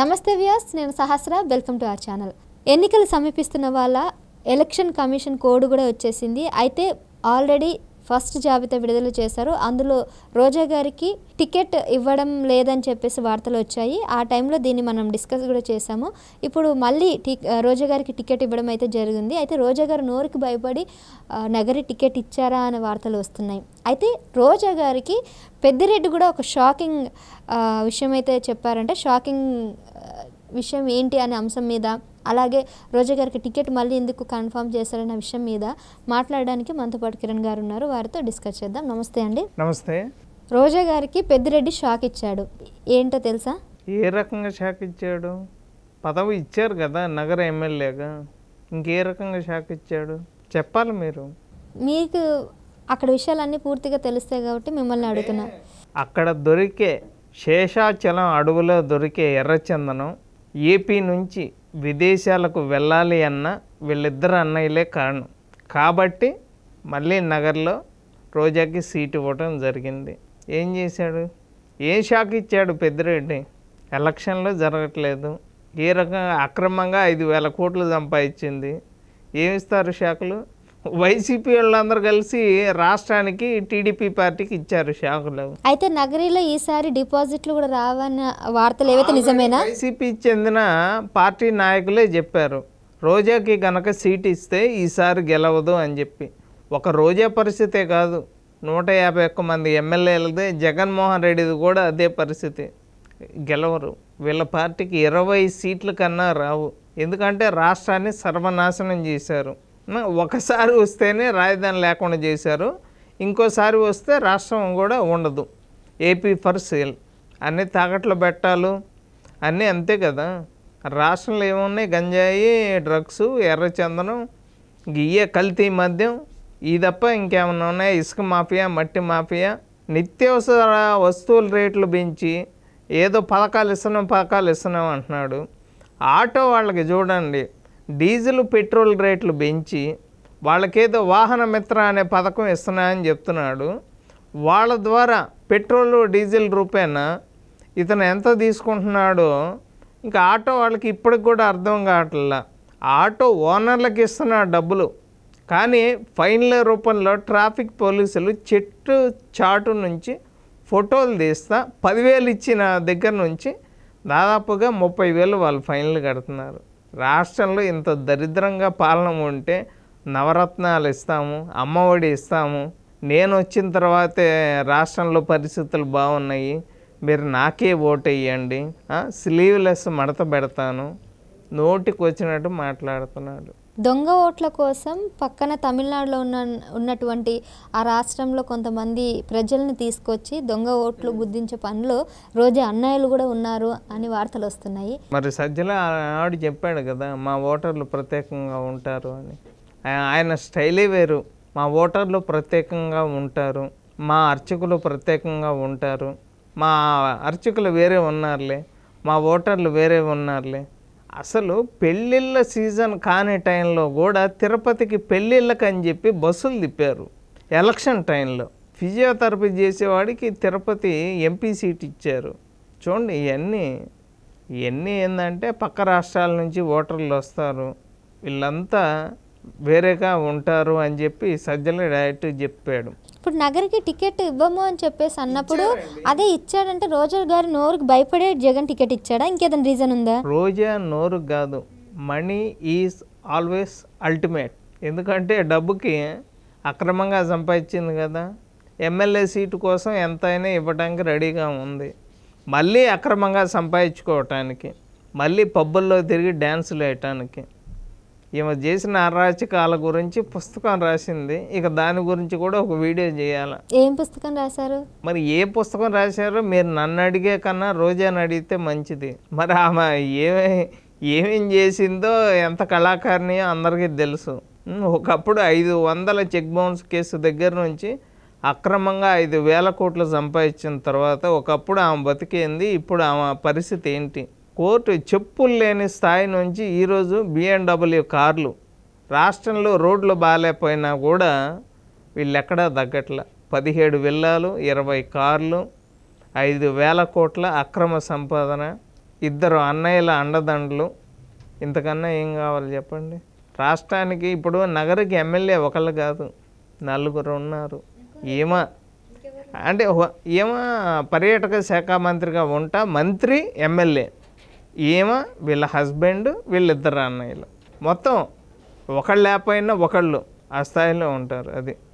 నమస్తే వ్యాస్ నేను Sahasra welcome to our channel ఎన్నికలు సమీపిస్తున్న వాళ్ళ ఎలక్షన్ కమిషన్ కోడ్ కూడా వచ్చేసింది అయితే ఆల్రెడీ ఫస్ట్ జాబితా విడుదల చేశారు అందులో రోజా గారికి టికెట్ ఇవ్వడం లేదని చెప్పేసి వార్తలు వచ్చాయి ఆ టైంలో దీన్ని మనం డిస్కస్ కూడా చేశాము ఇప్పుడు మళ్ళీ టి రోజా గారికి టికెట్ ఇవ్వడం అయితే జరిగింది అయితే రోజా గారు నోరుకి భయపడి నగరి టికెట్ ఇచ్చారా అనే వార్తలు వస్తున్నాయి అయితే రోజా గారికి పెద్దిరెడ్డి కూడా ఒక షాకింగ్ విషయం అయితే చెప్పారంటే షాకింగ్ విషయం ఏంటి అనే అంశం మీద అలాగే రోజా గారికి టికెట్ మళ్ళీ ఎందుకు కన్ఫర్మ్ చేశారన్న విషయం మీద మాట్లాడడానికి మనతో కిరణ్ గారు ఉన్నారు వారితో డిస్కస్ చేద్దాం నమస్తే అండి నమస్తే రోజా గారికి పెద్దిరెడ్డి షాక్ ఇచ్చాడు ఏంటో తెలుసా ఏ రకంగా షాక్ ఇచ్చాడు పదవి ఇచ్చారు కదా నగర ఎమ్మెల్యేగా ఇంకే రకంగా షాక్ ఇచ్చాడు చెప్పాలి మీరు మీకు అక్కడ విషయాలన్నీ పూర్తిగా తెలుస్తాయి కాబట్టి మిమ్మల్ని అడుగుతున్నా అక్కడ దొరికే శేషాచలం అడవులో దొరికే ఎర్రచందనం ఏపీ నుంచి విదేశాలకు వెళ్ళాలి అన్న వీళ్ళిద్దరు అన్నయ్యలే కారణం కాబట్టి మళ్ళీ నగర్లో రోజాకి సీటు ఇవ్వటం జరిగింది ఏం చేశాడు ఏ షాక్ ఇచ్చాడు పెద్దిరెడ్డి ఎలక్షన్లో జరగట్లేదు ఏ రకంగా అక్రమంగా ఐదు వేల కోట్లు సంపాదించింది ఏమిస్తారు షాకులు వైసీపీ వాళ్ళందరూ కలిసి రాష్ట్రానికి టీడీపీ పార్టీకి ఇచ్చారు షాకులు అయితే నగరీలో ఈసారి డిపాజిట్లు కూడా రావన్న వార్తలు ఏవైతే నిజమేనా వైసీపీ చెందిన పార్టీ నాయకులే చెప్పారు రోజాకి గనక సీట్ ఇస్తే ఈసారి గెలవదు అని చెప్పి ఒక రోజా పరిస్థితే కాదు నూట యాభై ఒక్క మంది ఎమ్మెల్యేలదే జగన్మోహన్ రెడ్డిది కూడా అదే పరిస్థితి గెలవరు వీళ్ళ పార్టీకి ఇరవై సీట్ల కన్నా రావు ఎందుకంటే రాష్ట్రాన్ని సర్వనాశనం చేశారు ఒకసారి వస్తేనే రాజధాని లేకుండా చేశారు ఇంకోసారి వస్తే రాష్ట్రం కూడా ఉండదు ఏపీ ఫర్ సేల్ అన్నీ తాకట్లో పెట్టాలు అన్నీ అంతే కదా రాష్ట్రంలో ఏమున్నాయి గంజాయి డ్రగ్స్ ఎర్రచందనం గియ్య కల్తీ మద్యం ఈ తప్ప ఇంకేమైనా ఉన్నాయి ఇసుక మాఫియా మట్టి మాఫియా నిత్యావసర వస్తువుల రేట్లు పెంచి ఏదో పథకాలు ఇస్తున్నాం పథకాలు ఇస్తున్నాం అంటున్నాడు ఆటో వాళ్ళకి చూడండి డీజిల్ పెట్రోల్ రేట్లు పెంచి వాళ్ళకేదో వాహన మిత్ర అనే పథకం ఇస్తున్నాయని చెప్తున్నాడు వాళ్ళ ద్వారా పెట్రోల్ డీజిల్ రూపేన ఇతను ఎంత తీసుకుంటున్నాడో ఇంకా ఆటో వాళ్ళకి ఇప్పటికి కూడా అర్థం కావట్లా ఆటో ఓనర్లకు ఇస్తున్న డబ్బులు కానీ ఫైన్ల రూపంలో ట్రాఫిక్ పోలీసులు చెట్టు చాటు నుంచి ఫోటోలు తీస్తా పదివేలు ఇచ్చిన దగ్గర నుంచి దాదాపుగా ముప్పై వేలు వాళ్ళు ఫైన్లు కడుతున్నారు రాష్ట్రంలో ఇంత దరిద్రంగా పాలన ఉంటే నవరత్నాలు ఇస్తాము అమ్మఒడి ఇస్తాము నేను వచ్చిన తర్వాతే రాష్ట్రంలో పరిస్థితులు బాగున్నాయి మీరు నాకే ఓటు వేయండి స్లీవ్లెస్ మడత పెడతాను నోటికి వచ్చినట్టు మాట్లాడుతున్నాడు దొంగ ఓట్ల కోసం పక్కన తమిళనాడులో ఉన్న ఉన్నటువంటి ఆ రాష్ట్రంలో కొంతమంది ప్రజల్ని తీసుకొచ్చి దొంగ ఓట్లు గుద్దించే పనిలో రోజే అన్నయ్యలు కూడా ఉన్నారు అని వార్తలు వస్తున్నాయి మరి సజ్జల ఆవిడ చెప్పాడు కదా మా ఓటర్లు ప్రత్యేకంగా ఉంటారు అని ఆయన స్టైలే వేరు మా ఓటర్లు ప్రత్యేకంగా ఉంటారు మా అర్చకులు ప్రత్యేకంగా ఉంటారు మా అర్చకులు వేరే ఉన్నారులే మా ఓటర్లు వేరే ఉన్నారులే అసలు పెళ్ళిళ్ళ సీజన్ కాని టైంలో కూడా తిరుపతికి పెళ్ళిళ్ళకి అని చెప్పి బస్సులు తిప్పారు ఎలక్షన్ టైంలో ఫిజియోథెరపీ చేసేవాడికి తిరుపతి ఎంపీ సీట్ ఇచ్చారు చూడండి ఇవన్నీ ఇవన్నీ ఏంటంటే పక్క రాష్ట్రాల నుంచి ఓటర్లు వస్తారు వీళ్ళంతా వేరేగా ఉంటారు అని చెప్పి సజ్జల డైరెక్ట్ చెప్పాడు ఇప్పుడు నగరికి టికెట్ ఇవ్వము అని చెప్పేసి అన్నప్పుడు అదే ఇచ్చాడంటే రోజా గారి నోరుకు భయపడే జగన్ టికెట్ ఇచ్చాడా ఇంకేదైనా రీజన్ ఉందా రోజా నోరు కాదు మనీ ఈజ్ ఆల్వేస్ అల్టిమేట్ ఎందుకంటే డబ్బుకి అక్రమంగా సంపాదించింది కదా ఎమ్మెల్యే సీటు కోసం ఎంతైనా ఇవ్వడానికి రెడీగా ఉంది మళ్ళీ అక్రమంగా సంపాదించుకోవటానికి మళ్ళీ పబ్బుల్లో తిరిగి డ్యాన్సులు వేయటానికి ఈమె చేసిన అరాచకాల గురించి పుస్తకం రాసింది ఇక దాని గురించి కూడా ఒక వీడియో చేయాలి ఏం పుస్తకం రాశారు మరి ఏ పుస్తకం రాశారో మీరు నన్ను అడిగే కన్నా రోజాని అడిగితే మంచిది మరి ఆమె ఏమే ఏమేం చేసిందో ఎంత కళాకారినియో అందరికీ తెలుసు ఒకప్పుడు ఐదు వందల చెక్ బౌన్స్ కేసు దగ్గర నుంచి అక్రమంగా ఐదు వేల కోట్లు సంపాదించిన తర్వాత ఒకప్పుడు ఆమె బతికేంది ఇప్పుడు ఆమె పరిస్థితి ఏంటి కోర్టు చెప్పులు లేని స్థాయి నుంచి ఈరోజు బిఎండబ్ల్యూ కార్లు రాష్ట్రంలో రోడ్లు బాగాలేకపోయినా కూడా ఎక్కడా తగ్గట్ల పదిహేడు విల్లాలు ఇరవై కార్లు ఐదు వేల కోట్ల అక్రమ సంపాదన ఇద్దరు అన్నయ్యల అండదండలు ఇంతకన్నా ఏం కావాలి చెప్పండి రాష్ట్రానికి ఇప్పుడు నగరికి ఎమ్మెల్యే ఒకళ్ళు కాదు నలుగురు ఉన్నారు ఏమా అంటే ఏమా పర్యాటక శాఖ మంత్రిగా ఉంటా మంత్రి ఎమ్మెల్యే ఈమ వీళ్ళ హస్బెండ్ వీళ్ళిద్దరు అన్నయ్యలు మొత్తం ఒకళ్ళు లేకపోయినా ఒకళ్ళు ఆ స్థాయిలో ఉంటారు అది